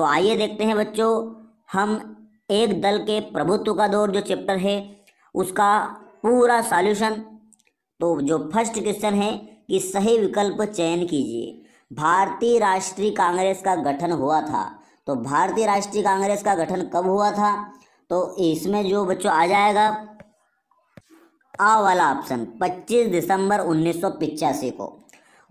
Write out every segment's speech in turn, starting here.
तो आइए देखते हैं बच्चों हम एक दल के प्रभुत्व का दौर जो चैप्टर है उसका पूरा सॉल्यूशन तो जो फर्स्ट क्वेश्चन है कि सही विकल्प चयन कीजिए भारतीय राष्ट्रीय कांग्रेस का गठन हुआ था तो भारतीय राष्ट्रीय कांग्रेस का गठन कब हुआ था तो इसमें जो बच्चों आ जाएगा आ वाला ऑप्शन 25 दिसंबर उन्नीस को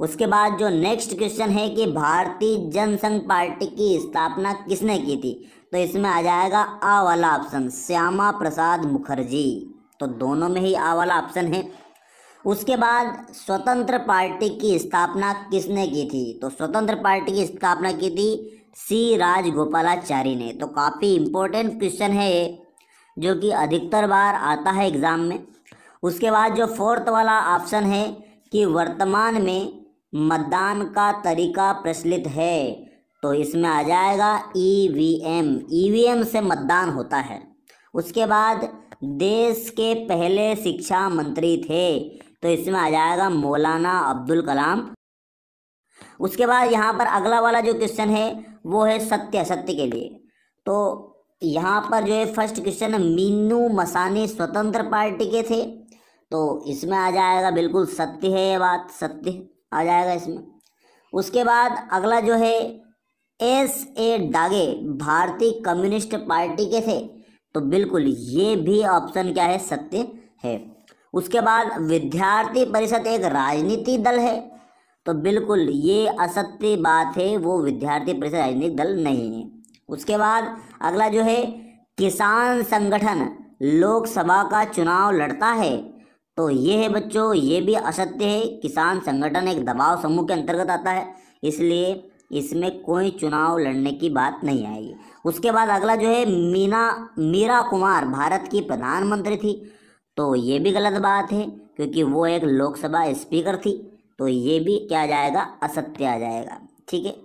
उसके बाद जो नेक्स्ट क्वेश्चन है कि भारतीय जनसंघ पार्टी की स्थापना किसने की थी तो इसमें आ जाएगा आ वाला ऑप्शन श्यामा प्रसाद मुखर्जी तो दोनों में ही आ वाला ऑप्शन है उसके बाद स्वतंत्र पार्टी की स्थापना किसने की थी तो स्वतंत्र पार्टी की स्थापना की थी सी राजगोपालाचारी ने तो काफ़ी इम्पोर्टेंट क्वेश्चन है ये जो कि अधिकतर बार आता है एग्ज़ाम में उसके बाद जो फोर्थ वाला ऑप्शन है कि वर्तमान में मतदान का तरीका प्रचलित है तो इसमें आ जाएगा E V M E V M से मतदान होता है उसके बाद देश के पहले शिक्षा मंत्री थे तो इसमें आ जाएगा मौलाना अब्दुल कलाम उसके बाद यहाँ पर अगला वाला जो क्वेश्चन है वो है सत्य सत्य के लिए तो यहाँ पर जो है फर्स्ट क्वेश्चन मीनू मसानी स्वतंत्र पार्टी के थे तो इसमें आ जाएगा बिल्कुल सत्य है ये बात सत्य आ जाएगा इसमें उसके बाद अगला जो है एस ए डागे भारतीय कम्युनिस्ट पार्टी के थे तो बिल्कुल ये भी ऑप्शन क्या है सत्य है उसके बाद विद्यार्थी परिषद एक राजनीति दल है तो बिल्कुल ये असत्य बात है वो विद्यार्थी परिषद राजनीतिक दल नहीं है उसके बाद अगला जो है किसान संगठन लोकसभा का चुनाव लड़ता है तो ये है बच्चों ये भी असत्य है किसान संगठन एक दबाव समूह के अंतर्गत आता है इसलिए इसमें कोई चुनाव लड़ने की बात नहीं आएगी उसके बाद अगला जो है मीना मीरा कुमार भारत की प्रधानमंत्री थी तो ये भी गलत बात है क्योंकि वो एक लोकसभा स्पीकर थी तो ये भी क्या जाएगा असत्य आ जाएगा ठीक है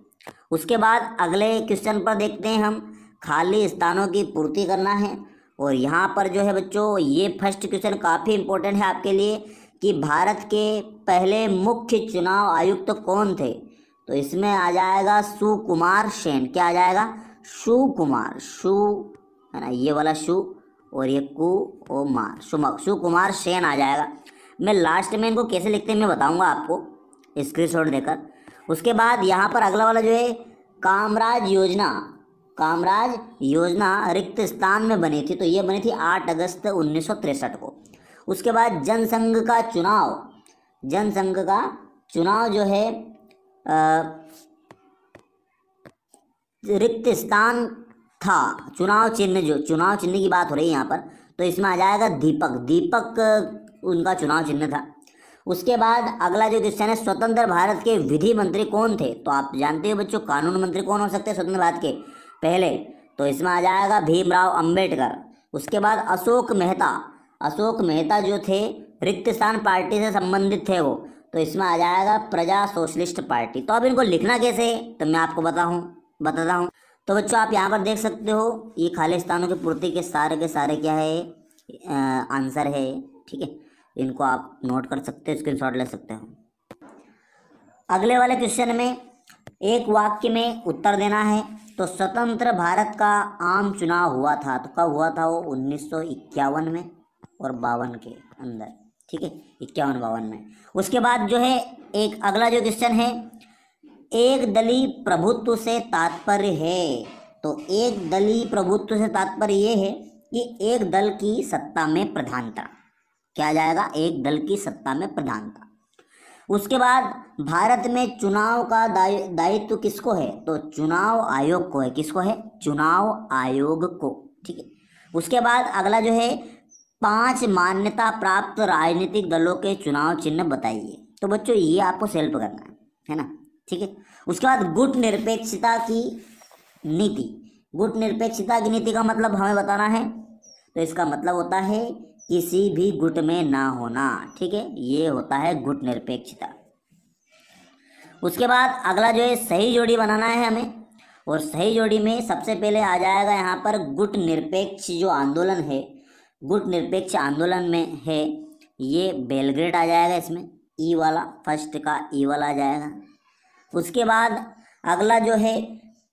उसके बाद अगले क्वेश्चन पर देखते हैं हम खाली स्थानों की पूर्ति करना है और यहाँ पर जो है बच्चों ये फर्स्ट क्वेश्चन काफ़ी इम्पोर्टेंट है आपके लिए कि भारत के पहले मुख्य चुनाव आयुक्त तो कौन थे तो इसमें आ जाएगा सुकुमार सेन क्या आ जाएगा सुकुमार सु है ना ये वाला सु और ये कु ओ मार सुमक सुकुमार सेन आ जाएगा मैं लास्ट में इनको कैसे लिखते हैं मैं बताऊंगा आपको स्क्रीनशॉट देकर उसके बाद यहाँ पर अगला वाला जो है कामराज योजना कामराज योजना रिक्त स्थान में बनी थी तो ये बनी थी आठ अगस्त उन्नीस को उसके बाद जनसंघ का चुनाव जनसंघ का चुनाव जो है रिक्त स्थान था चुनाव चिन्ह जो चुनाव चिन्ह की बात हो रही है यहाँ पर तो इसमें आ जाएगा दीपक दीपक उनका चुनाव चिन्ह था उसके बाद अगला जो क्वेश्चन है स्वतंत्र भारत के विधि मंत्री कौन थे तो आप जानते हो बच्चों कानून मंत्री कौन हो सकते हैं स्वतंत्र भारत के पहले तो इसमें आ जाएगा भीमराव अंबेडकर उसके बाद अशोक मेहता अशोक मेहता जो थे रिक्त स्थान पार्टी से संबंधित थे वो तो इसमें आ जाएगा प्रजा सोशलिस्ट पार्टी तो अब इनको लिखना कैसे है तो मैं आपको बताऊँ बताता हूँ तो बच्चों आप यहाँ पर देख सकते हो ये खालिस्तानों की पूर्ति के सारे के सारे क्या है आंसर है ठीक है इनको आप नोट कर सकते हो स्क्रीन ले सकते हो अगले वाले क्वेश्चन में एक वाक्य में उत्तर देना है तो स्वतंत्र भारत का आम चुनाव हुआ था तो कब हुआ था वो उन्नीस में और बावन के अंदर ठीक है इक्यावन बावन में उसके बाद जो है एक अगला जो क्वेश्चन है एक दली प्रभुत्व से तात्पर्य है तो एक दली प्रभुत्व से तात्पर्य ये है कि एक दल की सत्ता में प्रधानता क्या जाएगा एक दल की सत्ता में प्रधानता उसके बाद भारत में चुनाव का दायित्व तो किसको है तो चुनाव आयोग को है किसको है चुनाव आयोग को ठीक है उसके बाद अगला जो है पांच मान्यता प्राप्त राजनीतिक दलों के चुनाव चिन्ह बताइए तो बच्चों ये आपको सेल्फ करना है है ना ठीक है उसके बाद गुट निरपेक्षता की नीति गुट निरपेक्षता की नीति का मतलब हमें बताना है तो इसका मतलब होता है किसी भी गुट में ना होना ठीक है ये होता है गुट निरपेक्षता उसके बाद अगला जो है सही जोड़ी बनाना है हमें और सही जोड़ी में सबसे पहले आ जाएगा यहाँ पर गुट निरपेक्ष जो आंदोलन है गुट निरपेक्ष आंदोलन में है ये बेलग्रेड आ जाएगा इसमें ई वाला फर्स्ट का ई वाला आ जाएगा उसके बाद अगला जो है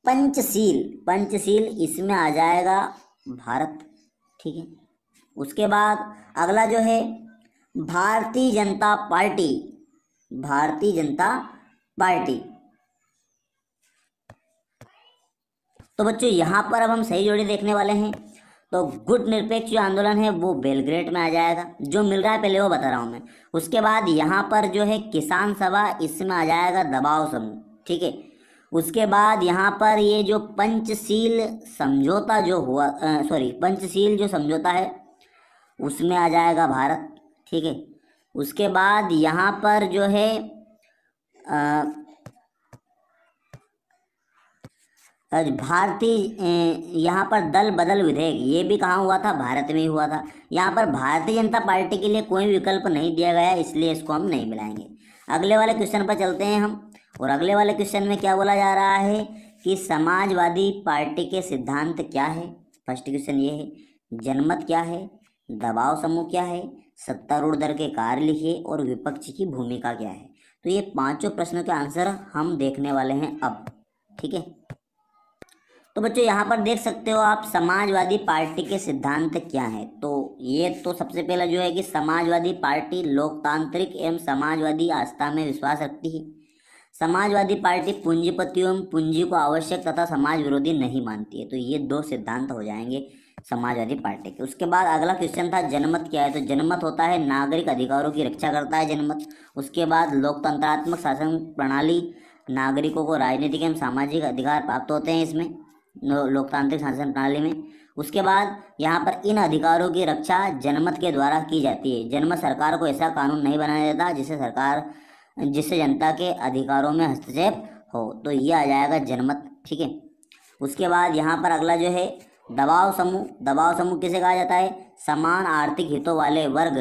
पंचशील पंचशील इसमें आ जाएगा भारत ठीक है उसके बाद अगला जो है भारतीय जनता पार्टी भारतीय जनता पार्टी तो बच्चों यहाँ पर अब हम सही जोड़ी देखने वाले हैं तो गुट निरपेक्ष जो आंदोलन है वो बेलग्रेड में आ जाएगा जो मिल रहा है पहले वो बता रहा हूँ मैं उसके बाद यहाँ पर जो है किसान सभा इसमें आ जाएगा दबाव समूह ठीक है उसके बाद यहाँ पर ये जो पंचशील समझौता जो हुआ सॉरी पंचशील जो समझौता है उसमें आ जाएगा भारत ठीक है उसके बाद यहाँ पर जो है भारतीय यहाँ पर दल बदल विधेयक ये भी कहाँ हुआ था भारत में ही हुआ था यहाँ पर भारतीय जनता पार्टी के लिए कोई विकल्प नहीं दिया गया इसलिए इसको हम नहीं मिलाएंगे अगले वाले क्वेश्चन पर चलते हैं हम और अगले वाले क्वेश्चन में क्या बोला जा रहा है कि समाजवादी पार्टी के सिद्धांत क्या है फर्स्ट क्वेश्चन ये है जनमत क्या है दबाव समूह क्या है सत्तारूढ़ दल के कार्य लिखिए और विपक्ष की भूमिका क्या है तो ये पांचों प्रश्नों के आंसर हम देखने वाले हैं अब ठीक है तो बच्चों यहाँ पर देख सकते हो आप समाजवादी पार्टी के सिद्धांत क्या है तो ये तो सबसे पहला जो है कि समाजवादी पार्टी लोकतांत्रिक एवं समाजवादी आस्था में विश्वास रखती है समाजवादी पार्टी पूंजीपतियों एवं पूंजी को आवश्यक तथा समाज विरोधी नहीं मानती है तो ये दो सिद्धांत हो जाएंगे समाजवादी पार्टी के उसके बाद अगला क्वेश्चन था जनमत क्या है तो जनमत होता है नागरिक अधिकारों की रक्षा करता है जनमत उसके बाद लोकतंत्रात्मक शासन प्रणाली नागरिकों को राजनीतिक एवं सामाजिक अधिकार प्राप्त होते हैं इसमें लोकतांत्रिक शासन प्रणाली में उसके बाद यहाँ पर इन अधिकारों की रक्षा जनमत के द्वारा की जाती है जनमत सरकार को ऐसा कानून नहीं बनाया जाता जिससे सरकार जिससे जनता के अधिकारों में हस्तक्षेप हो तो ये आ जाएगा जनमत ठीक है उसके बाद यहाँ पर अगला जो है दबाव समूह दबाव समूह किसे कहा जाता है समान आर्थिक हितों वाले वर्ग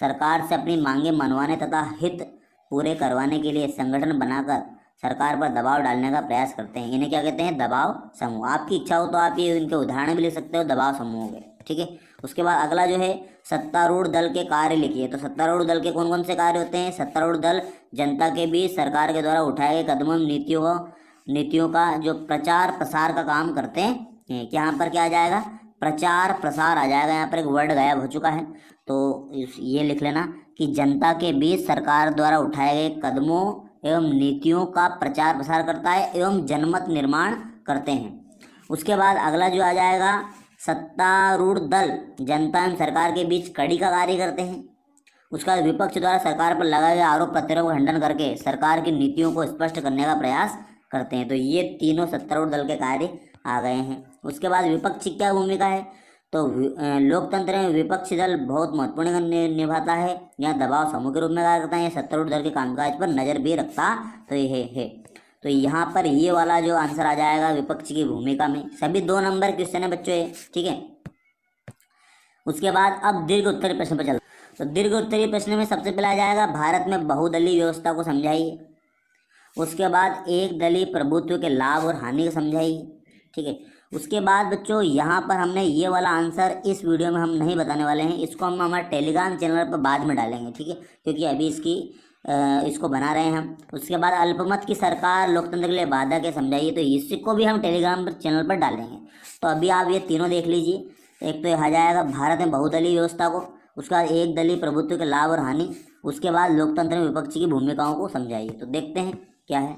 सरकार से अपनी मांगे मनवाने तथा हित पूरे करवाने के लिए संगठन बनाकर सरकार पर दबाव डालने का प्रयास करते हैं इन्हें क्या कहते हैं दबाव समूह आपकी इच्छा हो तो आप ये इनके उदाहरण भी ले सकते हो दबाव समूह के ठीक है उसके बाद अगला जो है सत्तारूढ़ दल के कार्य लिखिए तो सत्तारूढ़ दल के कौन कौन से कार्य होते हैं सत्तारूढ़ दल जनता के बीच सरकार के द्वारा उठाए गए कदमों नीतियों नीतियों का जो प्रचार प्रसार का काम करते हैं यहाँ पर क्या आ जाएगा प्रचार प्रसार आ जाएगा यहाँ पर एक वर्ड गायब हो चुका है तो ये लिख लेना कि जनता के बीच सरकार द्वारा उठाए गए कदमों एवं नीतियों का प्रचार प्रसार करता है एवं जनमत निर्माण करते हैं उसके बाद अगला जो आ जाएगा सत्तारूढ़ दल जनता एवं सरकार के बीच कड़ी का कार्य करते हैं उसका विपक्ष द्वारा सरकार पर लगाए गए आरोप प्रत्यारोप खंडन करके सरकार की नीतियों को स्पष्ट करने का प्रयास करते हैं तो ये तीनों सत्तारूढ़ दल के कार्य आ गए हैं उसके बाद विपक्ष की क्या भूमिका है तो लोकतंत्र में विपक्षी दल बहुत महत्वपूर्ण निभाता है यह दबाव समूह के रूप में कार्य करता है यह सत्तारूढ़ दल के कामकाज पर नज़र भी रखता तो यह है तो यहाँ पर ये वाला जो आंसर आ जाएगा विपक्ष की भूमिका में सभी दो नंबर क्वेश्चन है बच्चों ठीक है उसके बाद अब दीर्घ उत्तरी प्रश्न पर चल तो दीर्घ उत्तरीय प्रश्न में सबसे पहला आ जाएगा भारत में बहुदलीय व्यवस्था को समझाइए उसके बाद एक दलीय प्रभुत्व के लाभ और हानि को समझाइए ठीक है उसके बाद बच्चों यहाँ पर हमने ये वाला आंसर इस वीडियो में हम नहीं बताने वाले हैं इसको हम हमारे टेलीग्राम चैनल पर बाद में डालेंगे ठीक है क्योंकि अभी इसकी इसको बना रहे हैं हम उसके बाद अल्पमत की सरकार लोकतंत्र के लिए बाधा के समझाइए तो इसको भी हम टेलीग्राम पर चैनल पर डालेंगे तो अभी आप ये तीनों देख लीजिए एक तो यहाँ जाएगा भारत में बहुदलीय व्यवस्था को उसके बाद एक दलीय प्रभुत्व के लाभ और हानि उसके बाद लोकतंत्र में विपक्ष की भूमिकाओं को समझाइए तो देखते हैं क्या है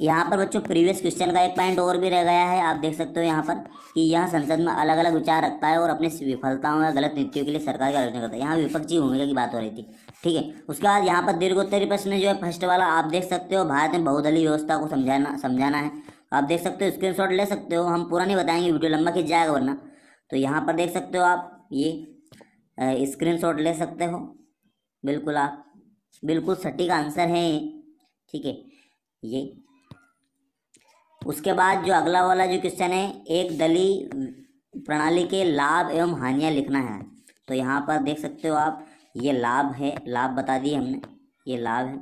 यहाँ पर बच्चों प्रीवियस क्वेश्चन का एक पॉइंट और भी रह गया है आप देख सकते हो यहाँ पर कि यह संसद में अलग अलग विचार रखता है और अपने विफलताओं या गलत नीतियों के लिए सरकार की आलोचना करता है यहाँ विपक्षी भूमिका की बात हो रही थी ठीक है उसके बाद यहाँ पर दीर्घोत्तरी प्रश्न जो है फर्स्ट वाला आप देख सकते हो भारत में बहुदलीय व्यवस्था को समझाना समझाना है आप देख सकते हो स्क्रीन ले सकते हो हम पूरा नहीं बताएंगे वीडियो लंबा खींच जाएगा वरना तो यहाँ पर देख सकते हो आप ये स्क्रीन ले सकते हो बिल्कुल आप बिल्कुल सटीक आंसर है ठीक है ये उसके बाद जो अगला वाला जो क्वेश्चन है एक दली प्रणाली के लाभ एवं हानियाँ लिखना है तो यहाँ पर देख सकते हो आप ये लाभ है लाभ बता दिए हमने ये लाभ है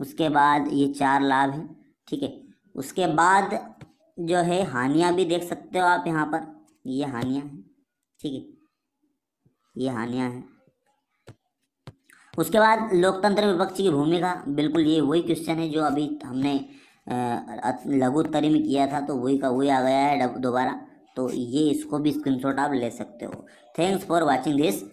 उसके बाद ये चार लाभ है ठीक है उसके बाद जो है हानियाँ भी देख सकते हो आप यहाँ पर ये हानियाँ हैं ठीक है ये हानियाँ हैं उसके बाद लोकतंत्र विपक्ष की भूमिका बिल्कुल ये वही क्वेश्चन है जो अभी हमने लघुत्तरी में किया था तो वही का वही आ गया है दोबारा तो ये इसको भी स्क्रीनशॉट आप ले सकते हो थैंक्स फॉर वाचिंग दिस